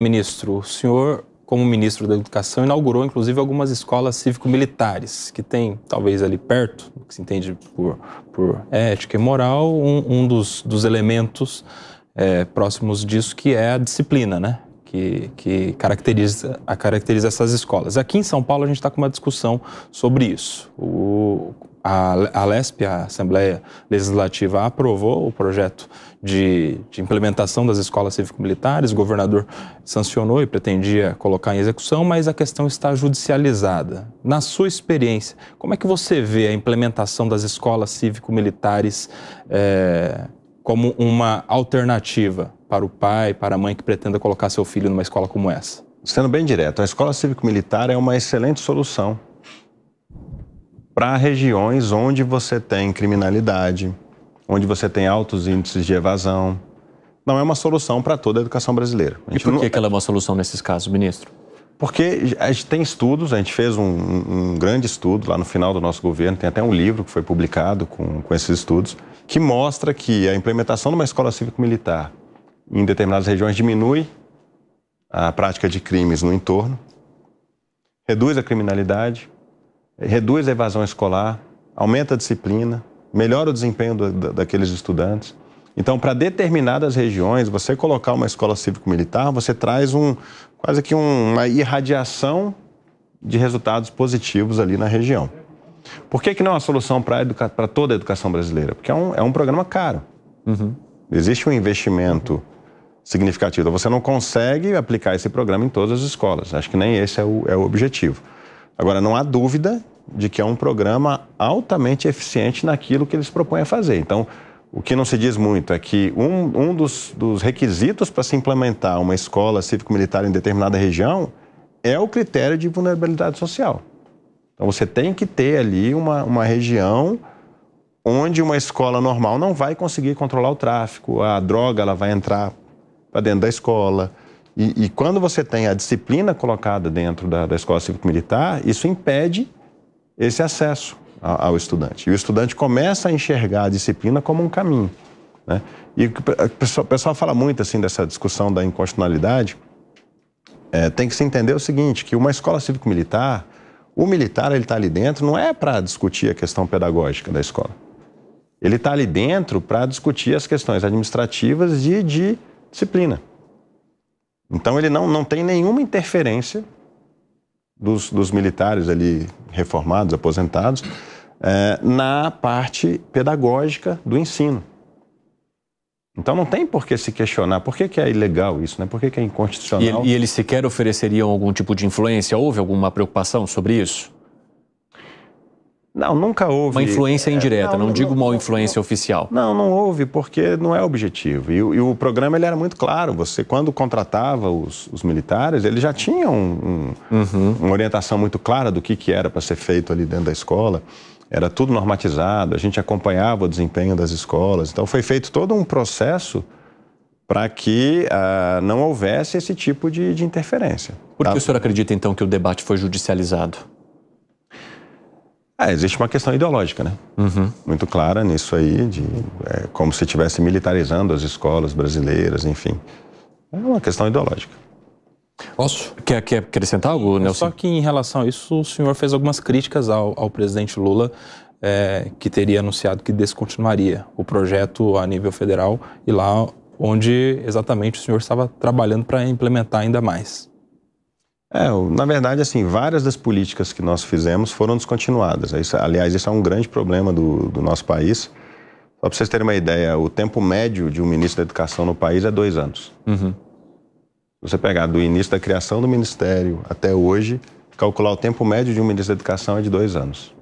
Ministro, o senhor, como ministro da Educação, inaugurou inclusive algumas escolas cívico-militares, que tem, talvez ali perto, que se entende por, por ética e moral, um, um dos, dos elementos é, próximos disso que é a disciplina, né? Que, que caracteriza, caracteriza essas escolas. Aqui em São Paulo, a gente está com uma discussão sobre isso. O, a, a LESP, a Assembleia Legislativa, aprovou o projeto de, de implementação das escolas cívico-militares, o governador sancionou e pretendia colocar em execução, mas a questão está judicializada. Na sua experiência, como é que você vê a implementação das escolas cívico-militares é, como uma alternativa para o pai, para a mãe que pretenda colocar seu filho numa escola como essa? Sendo bem direto, a escola cívico-militar é uma excelente solução para regiões onde você tem criminalidade, onde você tem altos índices de evasão. Não é uma solução para toda a educação brasileira. A e por não... que ela é uma solução nesses casos, ministro? Porque a gente tem estudos, a gente fez um, um, grande estudo lá no final do nosso governo, tem até um livro que foi publicado com, com esses estudos, que mostra que a implementação de uma escola cívico-militar em determinadas regiões diminui a prática de crimes no entorno, reduz a criminalidade, reduz a evasão escolar, aumenta a disciplina, melhora o desempenho do, daqueles estudantes. Então, para determinadas regiões, você colocar uma escola cívico-militar, você traz um quase que um, uma irradiação de resultados positivos ali na região. Por que, que não é uma solução para toda a educação brasileira? Porque é um, é um programa caro. Uhum. Existe um investimento significativo. Você não consegue aplicar esse programa em todas as escolas. Acho que nem esse é o, é o objetivo. Agora, não há dúvida de que é um programa altamente eficiente naquilo que eles propõem a fazer. Então, o que não se diz muito é que um, um dos, dos requisitos para se implementar uma escola cívico-militar em determinada região é o critério de vulnerabilidade social. Então, você tem que ter ali uma, uma região onde uma escola normal não vai conseguir controlar o tráfico, a droga ela vai entrar para dentro da escola, e, e, quando você tem a disciplina colocada dentro da, da escola cívico-militar, isso impede esse acesso ao, ao, estudante. E o estudante começa a enxergar a disciplina como um caminho. Né? E o pessoal, o pessoal fala muito assim dessa discussão da inconstitucionalidade. É, tem que se entender o seguinte, que uma escola cívico-militar, o militar ele está ali dentro não é para discutir a questão pedagógica da escola. Ele está ali dentro para discutir as questões administrativas e de disciplina. Então ele não, não tem nenhuma interferência dos, dos militares ali reformados, aposentados, é, na parte pedagógica do ensino. Então não tem por que se questionar por que, que é ilegal isso, né? por que, que é inconstitucional. E, e eles sequer ofereceriam algum tipo de influência? Houve alguma preocupação sobre isso? Não, nunca houve. Uma influência é, indireta, não, não, não, digo uma influência não, oficial. Não, não houve, porque não é objetivo. E, e, o programa ele era muito claro. Você, quando contratava os, os militares, eles já tinham um, uhum. uma orientação muito clara do que, que era para ser feito ali dentro da escola. Era tudo normatizado, a gente acompanhava o desempenho das escolas. Então, foi feito todo um processo para que uh, não houvesse esse tipo de, de interferência. Por que tá? o senhor acredita, então, que o debate foi judicializado? É, existe uma questão ideológica, né? Uhum. Muito clara nisso aí, de é, como se estivesse militarizando as escolas brasileiras, enfim. É uma questão ideológica. Posso? Quer, quer acrescentar algo, Nelson? Só que em relação a isso, o senhor fez algumas críticas ao, ao presidente Lula, é, que teria anunciado que descontinuaria o projeto a nível federal e lá onde exatamente o senhor estava trabalhando para implementar ainda mais. É, na verdade, assim, várias das políticas que nós fizemos foram descontinuadas. Isso, aliás, isso é um grande problema do, do nosso país. Só para vocês terem uma ideia, o tempo médio de um ministro da Educação no país é dois anos. Uhum. Se você pegar do início da criação do ministério até hoje, calcular o tempo médio de um ministro da Educação é de dois anos.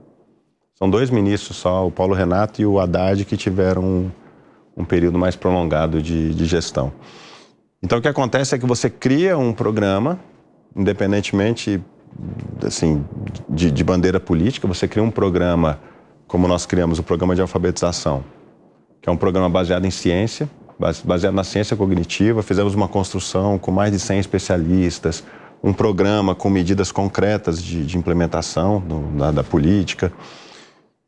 São dois ministros só, o Paulo Renato e o Haddad, que tiveram um, um período mais prolongado de, de gestão. Então, o que acontece é que você cria um programa independentemente assim, de, de bandeira política, você cria um programa como nós criamos o programa de alfabetização, que é um programa baseado em ciência, baseado na ciência cognitiva. Fizemos uma construção com mais de 100 especialistas, um programa com medidas concretas de, de implementação do, da, da, política.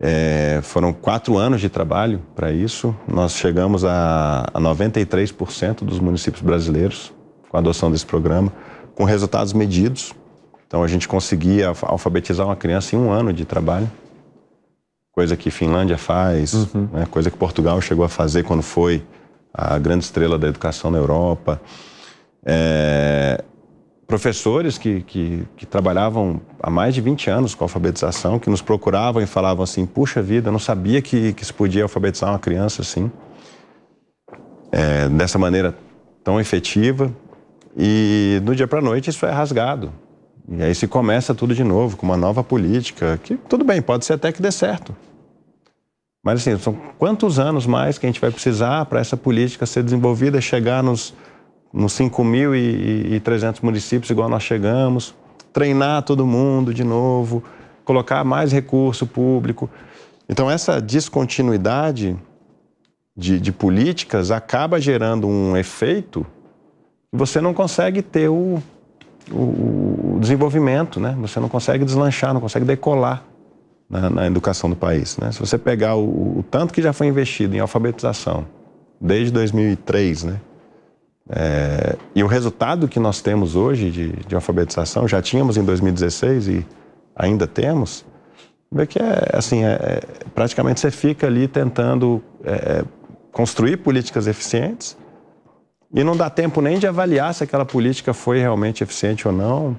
É, foram quatro anos de trabalho para isso. Nós chegamos a, a 93% dos municípios brasileiros com a adoção desse programa com resultados medidos. Então a gente conseguia alfabetizar uma criança em um ano de trabalho, coisa que Finlândia faz, uhum. né? coisa que Portugal chegou a fazer quando foi a grande estrela da educação na Europa. É... Professores que, que, que, trabalhavam há mais de 20 anos com alfabetização, que nos procuravam e falavam assim: puxa vida, eu não sabia que, que se podia alfabetizar uma criança assim, é, dessa maneira tão efetiva e do dia para a noite isso é rasgado. E aí se começa tudo de novo, com uma nova política, que tudo bem, pode ser até que dê certo. Mas assim, são quantos anos mais que a gente vai precisar para essa política ser desenvolvida, chegar nos, nos 5.300 municípios igual nós chegamos, treinar todo mundo de novo, colocar mais recurso público. Então essa descontinuidade de, de políticas acaba gerando um efeito você não consegue ter o, o, desenvolvimento, né? Você não consegue deslanchar, não consegue decolar na, na educação do país, né? Se você pegar o, o, tanto que já foi investido em alfabetização desde 2003, né? É, e o resultado que nós temos hoje de, de alfabetização, já tínhamos em 2016 e ainda temos, vê que é assim, é, é praticamente você fica ali tentando é, é construir políticas eficientes e não dá tempo nem de avaliar se aquela política foi realmente eficiente ou não.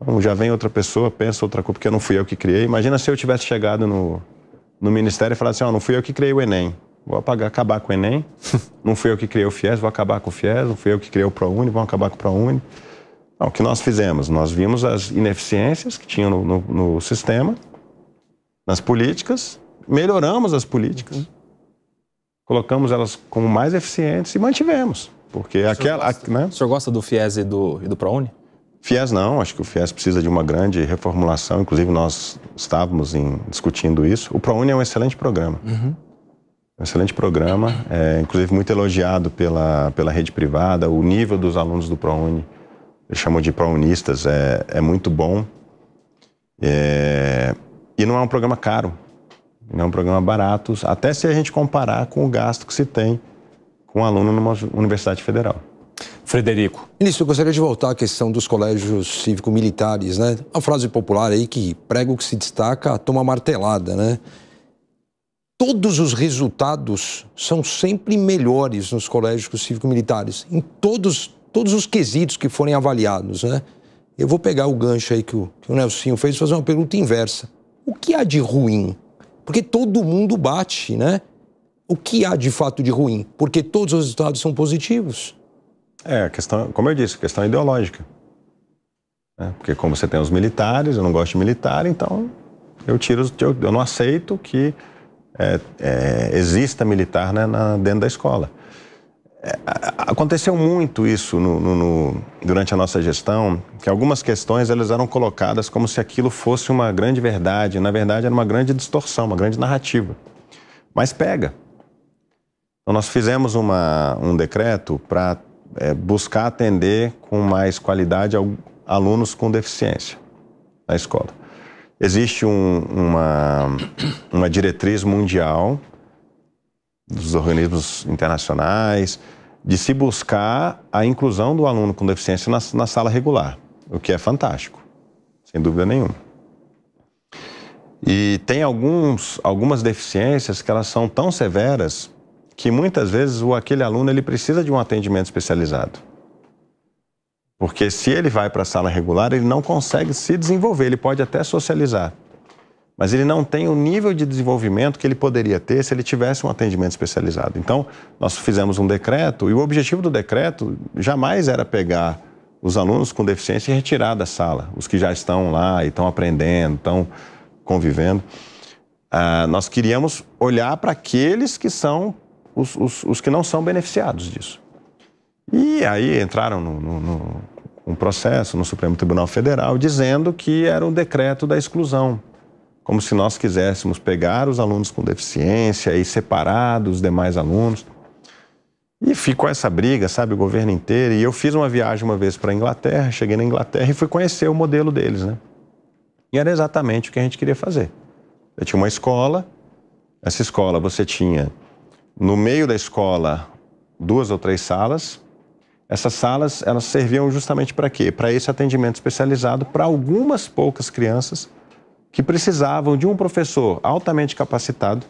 Então, já vem outra pessoa, pensa outra coisa, porque não fui eu que criei. Imagina se eu tivesse chegado no, no ministério e falasse assim: oh, não fui eu que criei o Enem. Vou apagar, acabar com o Enem. não fui eu que criei o FIES, vou acabar com o FIES. Não fui eu que criei o ProUni, vou acabar com o ProUni. Não, o que nós fizemos? Nós vimos as ineficiências que tinham no, no, no sistema, nas políticas, melhoramos as políticas, uhum. colocamos elas como mais eficientes e mantivemos. Porque o aquela. Gosta, né? O senhor gosta do FIES e do, e do ProUni? FIES não, acho que o FIES precisa de uma grande reformulação, inclusive nós estávamos em, discutindo isso. O ProUni é um excelente programa. Uhum. Um excelente programa, é, inclusive muito elogiado pela, pela rede privada. O nível dos alunos do ProUni, eles chamam de ProUnistas, é, é muito bom. É, e não é um programa caro, não é um programa barato, até se a gente comparar com o gasto que se tem um aluno numa universidade federal. Frederico. Ministro, eu gostaria de voltar à questão dos colégios cívico-militares, né? A frase popular aí que prego que se destaca toma martelada, né? Todos os resultados são sempre melhores nos colégios cívico-militares, em todos, todos os quesitos que forem avaliados, né? Eu vou pegar o gancho aí que o, que o Nelsinho fez e fazer uma pergunta inversa. O que há de ruim? Porque todo mundo bate, né? o que há de fato de ruim, porque todos os resultados são positivos. É, a questão, como eu disse, a questão é ideológica. É, porque como você tem os militares, eu não gosto de militar, então eu tiro, eu, eu não aceito que é, é, exista militar né, na, dentro da escola. É, aconteceu muito isso no, no, no, durante a nossa gestão, que algumas questões elas eram colocadas como se aquilo fosse uma grande verdade. Na verdade, era uma grande distorção, uma grande narrativa. Mas pega. Então, nós fizemos uma, um decreto para é, buscar atender com mais qualidade alunos com deficiência na escola. Existe um, uma, uma diretriz mundial dos organismos internacionais de se buscar a inclusão do aluno com deficiência na, na sala regular, o que é fantástico, sem dúvida nenhuma. E tem alguns, algumas deficiências que elas são tão severas que muitas vezes o aquele aluno ele precisa de um atendimento especializado. Porque se ele vai para a sala regular, ele não consegue se desenvolver, ele pode até socializar, mas ele não tem o nível de desenvolvimento que ele poderia ter se ele tivesse um atendimento especializado. Então, nós fizemos um decreto e o objetivo do decreto jamais era pegar os alunos com deficiência e retirar da sala, os que já estão lá e estão aprendendo, estão convivendo. Ah, nós queríamos olhar para aqueles que são os, os, os que não são beneficiados disso. E aí entraram no, no, no, um processo no Supremo Tribunal Federal dizendo que era um decreto da exclusão, como se nós quiséssemos pegar os alunos com deficiência e separar dos demais alunos. E ficou essa briga, sabe, o governo inteiro. E eu fiz uma viagem uma vez para a Inglaterra, cheguei na Inglaterra e fui conhecer o modelo deles, né? E era exatamente o que a gente queria fazer. Eu tinha uma escola, essa escola você tinha no meio da escola duas ou três salas. Essas salas elas serviam justamente para quê? Para esse atendimento especializado para algumas poucas crianças que precisavam de um professor altamente capacitado,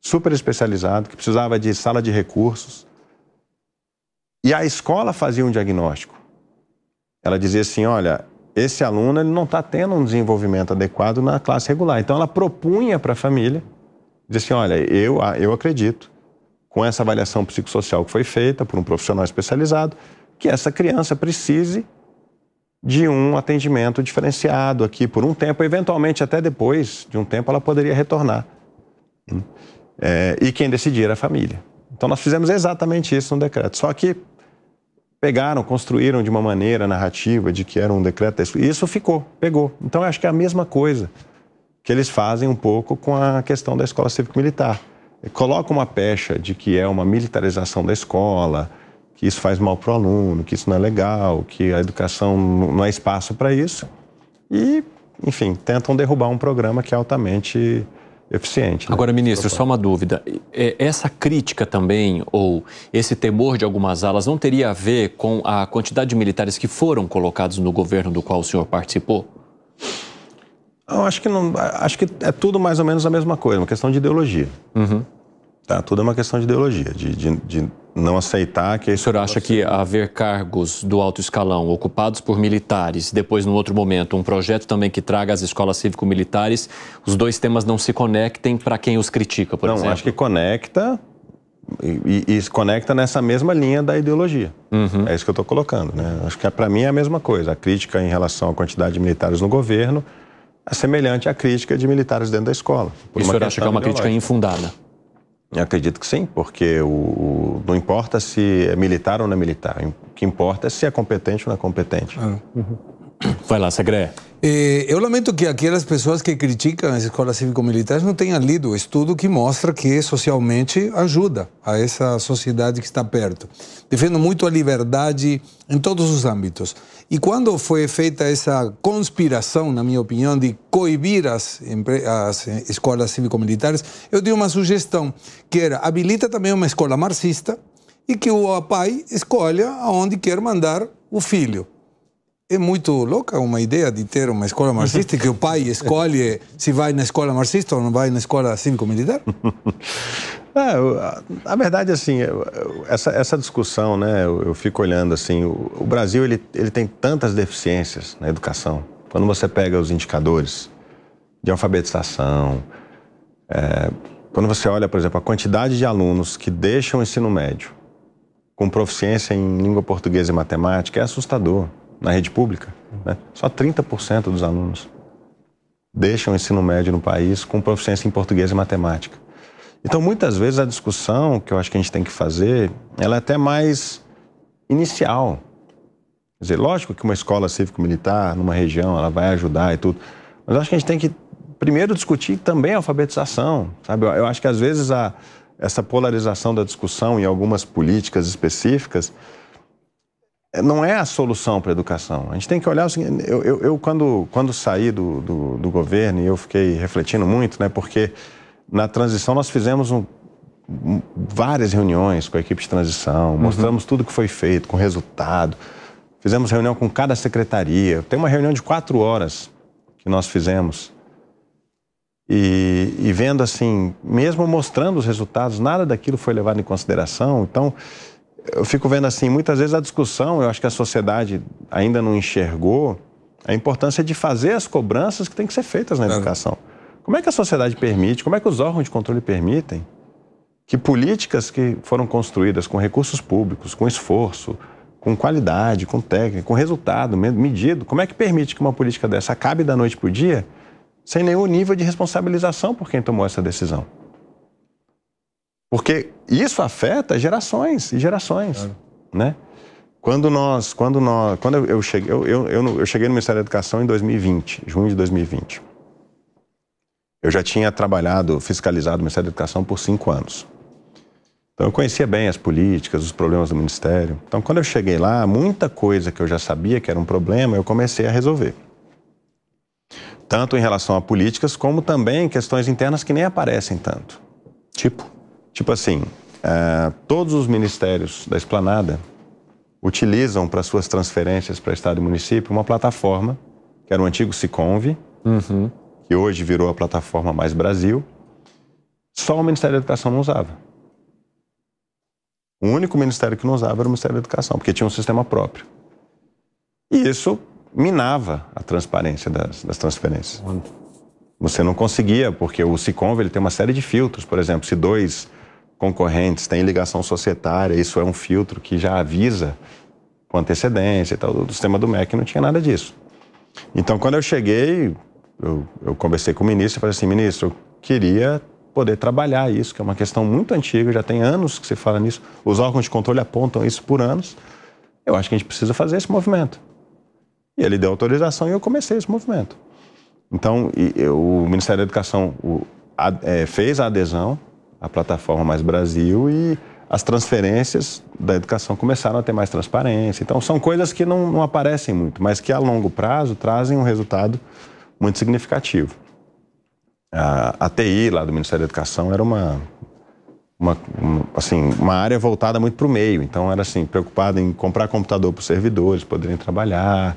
super especializado, que precisava de sala de recursos. E a escola fazia um diagnóstico. Ela dizia assim: olha, esse aluno ele não está tendo um desenvolvimento adequado na classe regular. Então ela propunha para a família diz assim: olha, eu, eu acredito, com essa avaliação psicossocial que foi feita por um profissional especializado, que essa criança precise de um atendimento diferenciado aqui por um tempo, eventualmente até depois de um tempo ela poderia retornar. Né? É, e quem decidir era é a família. Então nós fizemos exatamente isso no decreto. Só que pegaram, construíram de uma maneira narrativa de que era um decreto. Isso ficou, pegou. Então eu acho que é a mesma coisa que eles fazem um pouco com a questão da escola cívico-militar. Coloca uma pecha de que é uma militarização da escola, que isso faz mal para o aluno, que isso não é legal, que a educação não é espaço para isso. E, enfim, tentam derrubar um programa que é altamente eficiente. Né? Agora, ministro, só uma dúvida. É, essa crítica também, ou esse temor de algumas alas, não teria a ver com a quantidade de militares que foram colocados no governo do qual o senhor participou? Eu acho que não, acho que é tudo mais ou menos a mesma coisa, uma questão de ideologia. Uhum. Tá, tudo é uma questão de ideologia, de, de, de não aceitar que... É o senhor acha que haver cargos do alto escalão ocupados por militares, depois, num outro momento, um projeto também que traga as escolas cívico-militares, os dois temas não se conectem para quem os critica, por não, exemplo? Não, acho que conecta e, e, se conecta nessa mesma linha da ideologia. Uhum. É isso que eu estou colocando, né? Acho que é, para mim é a mesma coisa. A crítica em relação à quantidade de militares no governo é semelhante à crítica de militares dentro da escola. E o senhor acha que é uma ideológica. crítica infundada? Eu acredito que sim, porque o, o, não importa se é militar ou não é militar. O que importa é se é competente ou não é competente. Uhum. Vai lá, Segre. Eh, eu lamento que aquelas pessoas que criticam as escolas cívico-militares não tenham lido o estudo que mostra que socialmente ajuda a essa sociedade que está perto. Defendo muito a liberdade em todos os âmbitos. E quando foi feita essa conspiração, na minha opinião, de coibir as, as escolas cívico-militares, eu dei uma sugestão, que era habilita também uma escola marxista e que o pai escolha aonde quer mandar o filho é muito louca uma ideia de ter uma escola marxista que o pai escolhe se vai na escola marxista ou não vai na escola cívico-militar? É, a verdade, é assim, essa, essa discussão, né, eu, eu fico olhando, assim, o, o, Brasil, ele, ele tem tantas deficiências na educação. Quando você pega os indicadores de alfabetização, é, quando você olha, por exemplo, a quantidade de alunos que deixam o ensino médio com proficiência em língua portuguesa e matemática, é assustador na rede pública. Né? Só 30% dos alunos deixam o ensino médio no país com proficiência em português e matemática. Então, muitas vezes, a discussão que eu acho que a gente tem que fazer, ela é até mais inicial. Quer dizer, lógico que uma escola cívico-militar numa região, ela vai ajudar e tudo, mas eu acho que a gente tem que primeiro discutir também a alfabetização, sabe? Eu acho que às vezes a, essa polarização da discussão em algumas políticas específicas, é, não é a solução para a educação. A gente tem que olhar o seguinte: eu, eu, eu quando, quando saí do, do, do governo, eu fiquei refletindo muito, né, porque na transição nós fizemos um, um, várias reuniões com a equipe de transição, uhum. mostramos uhum. tudo que foi feito, com resultado, fizemos reunião com cada secretaria. Tem uma reunião de quatro horas que nós fizemos. E, e vendo assim, mesmo mostrando os resultados, nada daquilo foi levado em consideração. Então, eu fico vendo assim, muitas vezes a discussão, eu acho que a sociedade ainda não enxergou a importância de fazer as cobranças que têm que ser feitas na educação. Como é que a sociedade permite, como é que os órgãos de controle permitem que políticas que foram construídas com recursos públicos, com esforço, com qualidade, com técnica, com resultado medido, como é que permite que uma política dessa acabe da noite para o dia sem nenhum nível de responsabilização por quem tomou essa decisão? Porque isso afeta gerações e gerações, claro. né? Quando nós, quando nós, quando eu cheguei, eu, eu, eu, cheguei no Ministério da Educação em 2020, junho de 2020. Eu já tinha trabalhado, fiscalizado o Ministério da Educação por cinco anos. Então eu conhecia bem as políticas, os problemas do Ministério. Então quando eu cheguei lá, muita coisa que eu já sabia que era um problema, eu comecei a resolver. Tanto em relação a políticas, como também questões internas que nem aparecem tanto. Tipo, Tipo assim, uh, todos os ministérios da esplanada utilizam para suas transferências para Estado e município uma plataforma, que era o antigo Siconve, uhum. que hoje virou a plataforma Mais Brasil. Só o Ministério da Educação não usava. O único ministério que não usava era o Ministério da Educação, porque tinha um sistema próprio. E isso minava a transparência das, das transferências. Você não conseguia, porque o Siconve ele tem uma série de filtros. Por exemplo, se dois concorrentes, tem ligação societária, isso é um filtro que já avisa com antecedência e tal. O sistema do MEC não tinha nada disso. Então, quando eu cheguei, eu, eu conversei com o ministro e falei assim: ministro, eu queria poder trabalhar isso, que é uma questão muito antiga, já tem anos que se fala nisso, os órgãos de controle apontam isso por anos. Eu acho que a gente precisa fazer esse movimento. E ele deu autorização e eu comecei esse movimento. Então, eu, o Ministério da Educação o, a, é, fez a adesão, a plataforma Mais Brasil e as transferências da educação começaram a ter mais transparência. Então, são coisas que não, não aparecem muito, mas que a longo prazo trazem um resultado muito significativo. A, a TI, lá do Ministério da Educação, era uma, uma, uma, assim, uma área voltada muito para o meio. Então, era assim, preocupado em comprar computador para os servidores poderem trabalhar.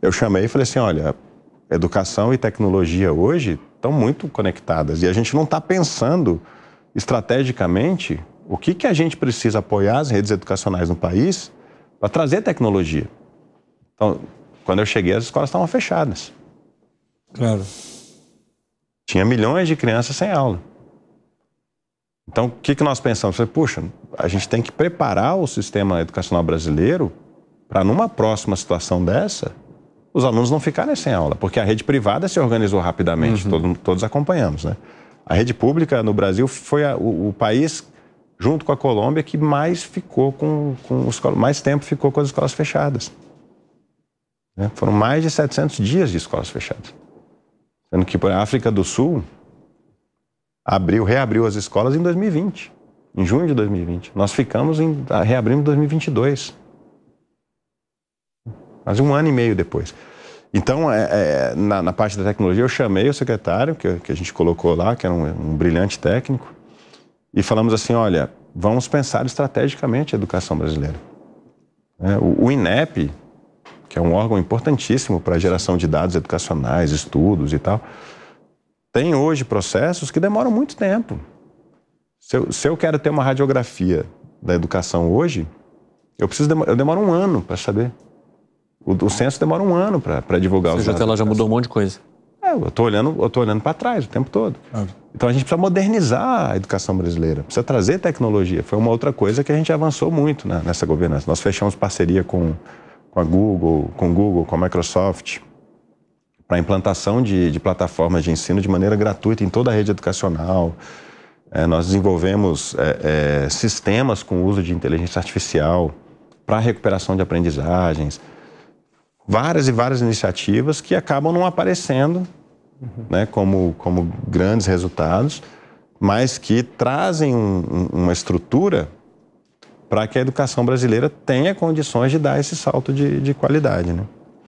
Eu chamei e falei assim: olha, educação e tecnologia hoje estão muito conectadas e a gente não está pensando estrategicamente o que, que a gente precisa apoiar as redes educacionais no país para trazer tecnologia. Então, quando eu cheguei, as escolas estavam fechadas. Claro. Tinha milhões de crianças sem aula. Então, o que, que nós pensamos? Puxa, a gente tem que preparar o sistema educacional brasileiro para, numa próxima situação dessa, os alunos não ficarem sem aula, porque a rede privada se organizou rapidamente, uhum. todo, todos acompanhamos, né? A rede pública no Brasil foi a, o, o, país, junto com a Colômbia, que mais ficou com, com os, mais tempo ficou com as escolas fechadas. Né? Foram mais de 700 dias de escolas fechadas. Sendo que a África do Sul abriu, reabriu as escolas em 2020, em junho de 2020. Nós ficamos em, reabrimos em 2022. Mas um ano e meio depois. Então, é, é, na, na, parte da tecnologia, eu chamei o secretário, que, que a gente colocou lá, que era um, um, brilhante técnico, e falamos assim: olha, vamos pensar estrategicamente a educação brasileira. É, o, o, INEP, que é um órgão importantíssimo para a geração de dados educacionais, estudos e tal, tem hoje processos que demoram muito tempo. Se eu, se eu quero ter uma radiografia da educação hoje, eu preciso demor eu demoro um ano para saber. O, o censo demora um ano para divulgar Ou seja, os dados. Até lá já mudou um monte de coisa. É, eu estou olhando, olhando para trás o tempo todo. Ah. Então a gente precisa modernizar a educação brasileira, precisa trazer tecnologia. Foi uma outra coisa que a gente avançou muito nessa governança. Nós fechamos parceria com, com a Google, com Google, com a Microsoft, para a implantação de, de plataformas de ensino de maneira gratuita em toda a rede educacional. É, nós desenvolvemos é, é, sistemas com uso de inteligência artificial para recuperação de aprendizagens várias e várias iniciativas que acabam não aparecendo uhum. né, como, como grandes resultados, mas que trazem um, um, uma estrutura para que a educação brasileira tenha condições de dar esse salto de, de qualidade. Né?